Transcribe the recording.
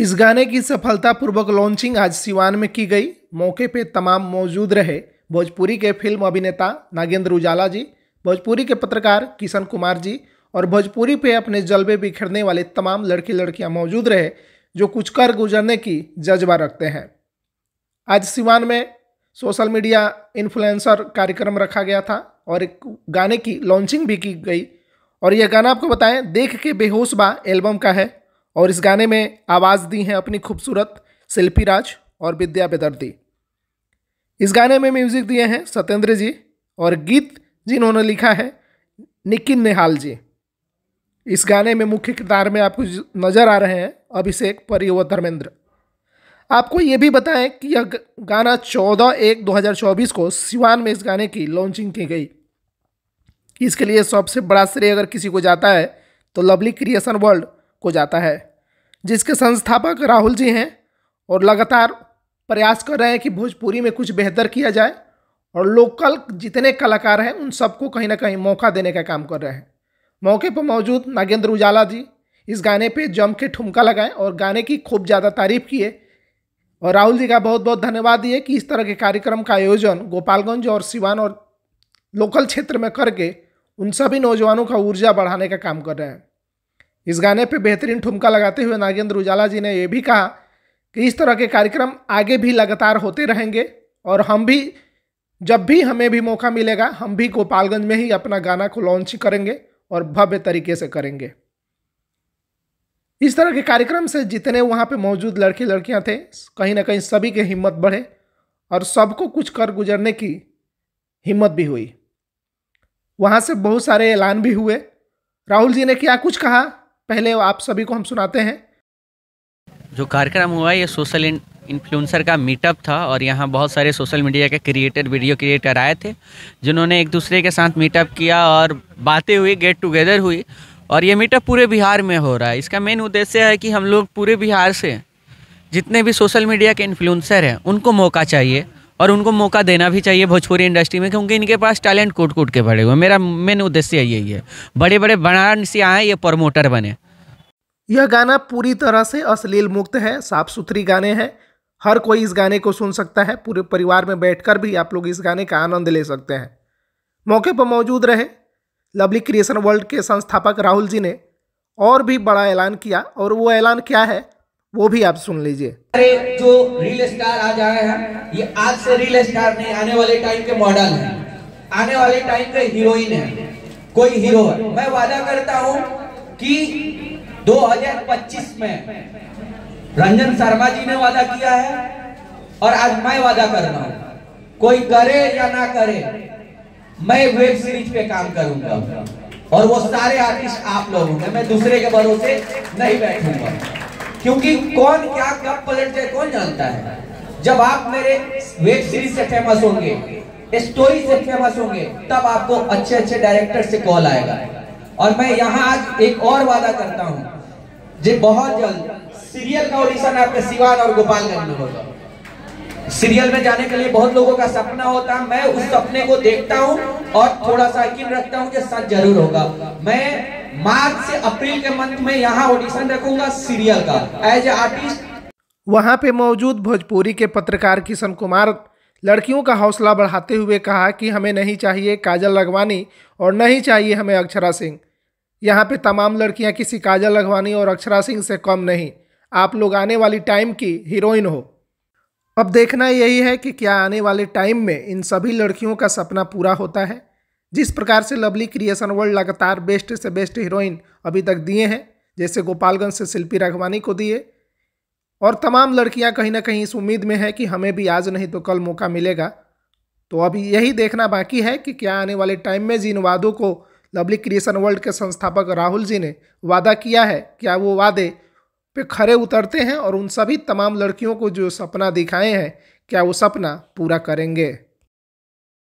इस गाने की सफलतापूर्वक लॉन्चिंग आज सिवान में की गई मौके पे तमाम मौजूद रहे भोजपुरी के फिल्म अभिनेता नागेंद्र उजाला जी भोजपुरी के पत्रकार किशन कुमार जी और भोजपुरी पे अपने जलबे बिखरने वाले तमाम लड़के लड़कियां मौजूद रहे जो कुछ कर गुजरने की जज्बा रखते हैं आज सिवान में सोशल मीडिया इन्फ्लुएंसर कार्यक्रम रखा गया था और एक गाने की लॉन्चिंग भी की गई और यह गाना आपको बताएं देख के बेहोश बा एल्बम का है और इस गाने में आवाज़ दी हैं अपनी खूबसूरत शिल्पी राज और विद्या बेदर्दी इस गाने में म्यूज़िक दिए हैं सत्येंद्र जी और गीत जिन्होंने लिखा है निकिन नेहाल जी इस गाने में मुख्य किरदार में आपको नज़र आ रहे हैं अभिषेक परी व धर्मेंद्र आपको ये भी बताएं कि यह गाना 14 एक 2024 को सिवान में इस गाने की लॉन्चिंग की गई इसके लिए सबसे बड़ा श्रेय अगर किसी को जाता है तो लवली क्रिएशन वर्ल्ड को जाता है जिसके संस्थापक राहुल जी हैं और लगातार प्रयास कर रहे हैं कि भोजपुरी में कुछ बेहतर किया जाए और लोकल जितने कलाकार हैं उन सबको कहीं ना कहीं मौका देने का काम कर रहे हैं मौके पर मौजूद नागेंद्र उजाला जी इस गाने पे जम के ठुमका लगाएं और गाने की खूब ज़्यादा तारीफ किए और राहुल जी का बहुत बहुत धन्यवाद दिए कि इस तरह के कार्यक्रम का आयोजन गोपालगंज और सिवान और लोकल क्षेत्र में करके उन सभी नौजवानों का ऊर्जा बढ़ाने का काम कर रहे हैं इस गाने पे बेहतरीन ठुमका लगाते हुए नागेंद्र उजाला जी ने यह भी कहा कि इस तरह के कार्यक्रम आगे भी लगातार होते रहेंगे और हम भी जब भी हमें भी मौका मिलेगा हम भी गोपालगंज में ही अपना गाना को लॉन्च करेंगे और भव्य तरीके से करेंगे इस तरह के कार्यक्रम से जितने वहाँ पे मौजूद लड़के लड़कियाँ थे कहीं ना कहीं सभी के हिम्मत बढ़े और सबको कुछ कर गुजरने की हिम्मत भी हुई वहाँ से बहुत सारे ऐलान भी हुए राहुल जी ने क्या कुछ कहा पहले आप सभी को हम सुनाते हैं जो कार्यक्रम हुआ ये सोशल इन्फ्लुएंसर का मीटअप था और यहाँ बहुत सारे सोशल मीडिया के क्रिएटर वीडियो क्रिएटर आए थे जिन्होंने एक दूसरे के साथ मीटअप किया और बातें हुई गेट टुगेदर हुई और ये मीटअप पूरे बिहार में हो रहा है इसका मेन उद्देश्य है कि हम लोग पूरे बिहार से जितने भी सोशल मीडिया के इन्फ्लुएंसर हैं उनको मौका चाहिए और उनको मौका देना भी चाहिए भोजपुरी इंडस्ट्री में क्योंकि इनके पास टैलेंट कोट कूट के भरे हुए मेरा मेन उद्देश्य यही है बड़े बड़े बनारस आएँ ये प्रमोटर बने यह गाना पूरी तरह से अश्लील मुक्त है साफ सुथरी गाने हैं हर कोई इस गाने को सुन सकता है पूरे परिवार में बैठकर भी आप लोग इस गाने का आनंद ले सकते हैं मौके पर मौजूद रहे लवली क्रिएशन वर्ल्ड के संस्थापक राहुल जी ने और भी बड़ा ऐलान किया और वो ऐलान क्या है वो भी आप सुन लीजिए अरे जो रील स्टार आज आए हैं ये आज से रील स्टार नहीं आने वाले टाइम के मॉडल है आने वाले टाइम के हीरोइन है कोई हीरो है मैं वादा करता हूँ कि 2025 में रंजन शर्मा जी ने वादा किया है और आज मैं वादा कर रहा हूं कोई करे या ना करे मैं वेब सीरीज पे काम करूंगा और वो सारे आर्टिस्ट आप लोग होंगे मैं दूसरे के भरोसे नहीं बैठूंगा क्योंकि कौन क्या कब पलट जाए कौन जानता है जब आप मेरे वेब सीरीज से फेमस होंगे स्टोरी से फेमस होंगे तब आपको अच्छे अच्छे डायरेक्टर से कॉल आएगा और मैं यहाँ आज एक और वादा करता हूँ जो बहुत जल्द सीरियल का ऑडिशन आपके सिवान और गोपालगंज में होगा सीरियल में जाने के लिए बहुत लोगों का सपना होता है मैं उस सपने को देखता हूँ और थोड़ा सा यकीन रखता हूँ कि सच जरूर होगा मैं मार्च से अप्रैल के मंथ में यहाँ ऑडिशन रखूंगा सीरियल का एज ए आर्टिस्ट वहां पे मौजूद भोजपुरी के पत्रकार किशन कुमार लड़कियों का हौसला बढ़ाते हुए कहा कि हमें नहीं चाहिए काजल लगवानी और नहीं चाहिए हमें अक्षरा सिंह यहाँ पे तमाम लड़कियाँ किसी काजल अगवानी और अक्षरा सिंह से कम नहीं आप लोग आने वाली टाइम की हीरोइन हो अब देखना यही है कि क्या आने वाले टाइम में इन सभी लड़कियों का सपना पूरा होता है जिस प्रकार से लवली क्रिएशन वर्ल्ड लगातार बेस्ट से बेस्ट हीरोइन अभी तक दिए हैं जैसे गोपालगंज से शिल्पी राघवानी को दिए और तमाम लड़कियां कहीं ना कहीं इस उम्मीद में है कि हमें भी आज नहीं तो कल मौका मिलेगा तो अभी यही देखना बाकी है कि क्या आने वाले टाइम में जिन वादों को लवली क्रिएशन वर्ल्ड के संस्थापक राहुल जी ने वादा किया है क्या वो वादे पे खरे उतरते हैं और उन सभी तमाम लड़कियों को जो सपना दिखाए हैं क्या वो सपना पूरा करेंगे